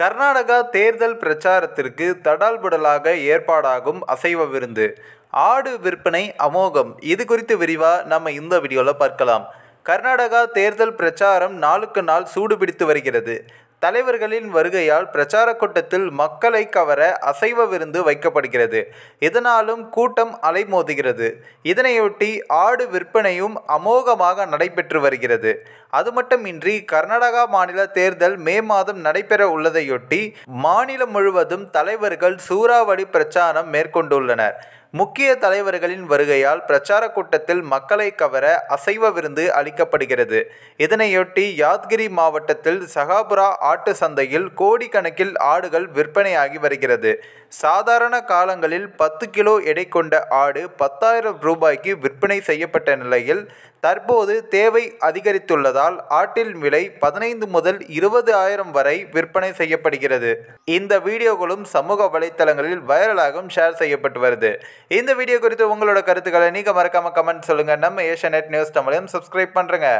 கர்நாடகா தேர்தல் பிரச்சாரத்திற்கு தடால்புடலாக ஏற்பாடாகும் அசைவ விருந்து ஆடு விற்பனை அமோகம் இது குறித்து விரிவாக நம்ம இந்த வீடியோவில் பார்க்கலாம் கர்நாடகா தேர்தல் பிரச்சாரம் நாளுக்கு நாள் சூடுபிடித்து வருகிறது தலைவர்களின் வருகையால் பிரச்சார கூட்டத்தில் மக்களை கவர அசைவ விருந்து வைக்கப்படுகிறது இதனாலும் கூட்டம் அலைமோதுகிறது இதனையொட்டி ஆடு விற்பனையும் அமோகமாக நடைபெற்று வருகிறது அது மட்டுமின்றி கர்நாடகா மாநில தேர்தல் மே மாதம் நடைபெற உள்ளதையொட்டி மாநிலம் முழுவதும் தலைவர்கள் சூறாவளி பிரச்சாரம் மேற்கொண்டுள்ளனர் முக்கிய தலைவர்களின் வருகையால் பிரச்சார கூட்டத்தில் மக்களை கவர அசைவ விருந்து அளிக்கப்படுகிறது இதனையொட்டி யாத்கிரி மாவட்டத்தில் சகாபுரா ஆட்டு சந்தையில் கோடிக்கணக்கில் ஆடுகள் விற்பனையாகி வருகிறது சாதாரண காலங்களில் பத்து கிலோ எடை கொண்ட ஆடு பத்தாயிரம் ரூபாய்க்கு விற்பனை செய்யப்பட்ட நிலையில் தற்போது தேவை அதிகரித்துள்ளதால் ஆட்டின் விலை பதினைந்து முதல் இருபது ஆயிரம் வரை விற்பனை செய்யப்படுகிறது இந்த வீடியோகளும் சமூக வலைத்தளங்களில் வைரலாகவும் ஷேர் செய்யப்பட்டு வருது இந்த வீடியோ குறித்து உங்களோட கருத்துக்களை நீங்கள் மறக்காமல் கமெண்ட் சொல்லுங்கள் நம்ம ஏஷியா நியூஸ் தமிழையும் சப்ஸ்கிரைப் பண்ணுறேங்க